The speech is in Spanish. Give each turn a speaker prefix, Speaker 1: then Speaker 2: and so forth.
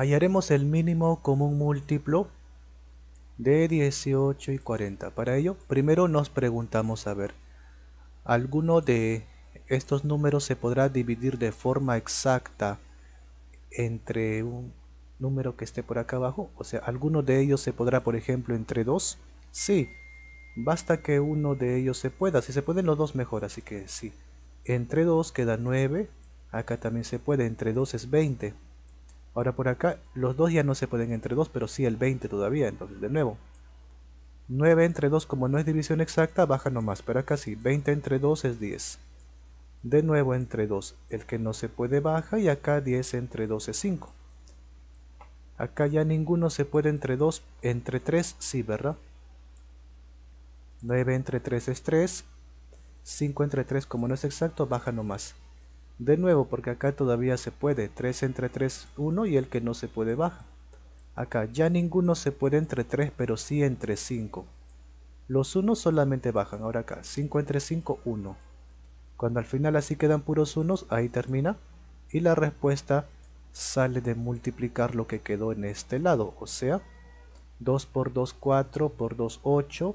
Speaker 1: hallaremos el mínimo común múltiplo de 18 y 40. Para ello, primero nos preguntamos a ver, ¿alguno de estos números se podrá dividir de forma exacta entre un número que esté por acá abajo? O sea, ¿alguno de ellos se podrá, por ejemplo, entre 2? Sí, basta que uno de ellos se pueda. Si se pueden los dos, mejor, así que sí. Entre 2 queda 9. Acá también se puede, entre 2 es 20. Ahora por acá, los dos ya no se pueden entre 2 pero sí el 20 todavía, entonces de nuevo. 9 entre 2, como no es división exacta, baja nomás, pero acá sí, 20 entre 2 es 10. De nuevo entre 2, el que no se puede baja y acá 10 entre 2 es 5. Acá ya ninguno se puede entre 2, entre 3 sí, ¿verdad? 9 entre 3 es 3, 5 entre 3 como no es exacto, baja nomás. De nuevo, porque acá todavía se puede. 3 entre 3, 1 y el que no se puede baja. Acá ya ninguno se puede entre 3, pero sí entre 5. Los 1 solamente bajan. Ahora acá, 5 entre 5, 1. Cuando al final así quedan puros unos, ahí termina. Y la respuesta sale de multiplicar lo que quedó en este lado. O sea, 2 por 2, 4, por 2, 8,